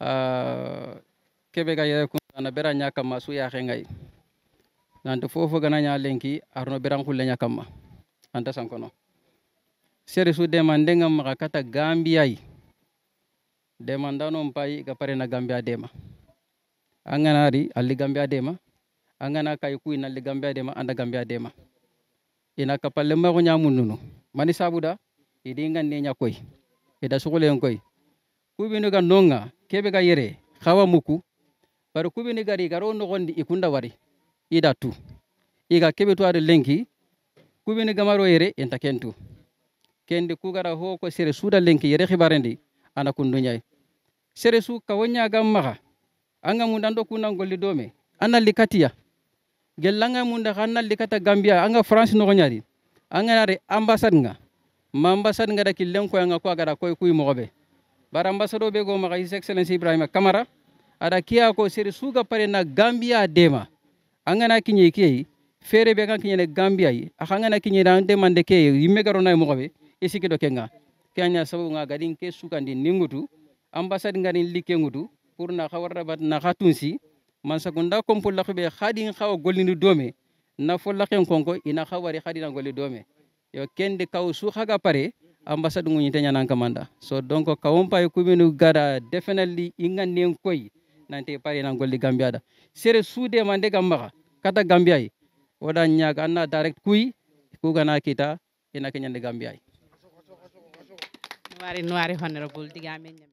Ah, kebe ga yere kun na bera nya kama su ya ngai nante fofo gana nya lenki arno beran kulle nya kama anta sankono seri su demande ngam maka kata gambia yi demandano mpai ga pare na gambia dema angana ri alli gambia dema angana kay kuy na alli gambia dema anda gambia dema ina kapalle ma ko nyamu nunu mani sabuda idi ngande nya koy ida sugule koy kubinu ga nonga kebe ga yere khawa muku bari kubinu gari garo nogondi ikunda wari ida tu iga kebe to ari lenki kubinu maro yere enta kentu kendi kugara ho ko sere suda lenki yere hibarendi ana kundu kundunyai sere su ka wonya kawonya ha anga mu mundando kunan golli dome ana likatiya gellanga munda kana likata gambia anga france no nogonyari anga nare ambassade nga ma ambassade nga da killen ko anga ko agara ko kuy mogobe bar ambassadeur be go maka his excellency ibrahima kamara ada kiya ko seri suga pare na gambia dema angana kinye kiyi fere be kan kinye gambia yi akangana kinye na demande ke yimme garo na mo be isiki do kenga kenya sabu nga gadin ke suka ndi ningutu ambassade ngani like ngutu pour na khawarda bat na khatunsi man sakunda kompol la khbe khadin khaw golini dome na fo la konko ina khawari khadina golli dome yo kende kaw su khaga pare ambassade ngunyi tenya nan kamanda so donc kawompa e commune gara definitely inganden koy nante pare nan golli gambia da sere suude mande gammaga kata gambia yi wada ñaga anna direct kuy kugana kita ina kenyande gambia yi nuari honorable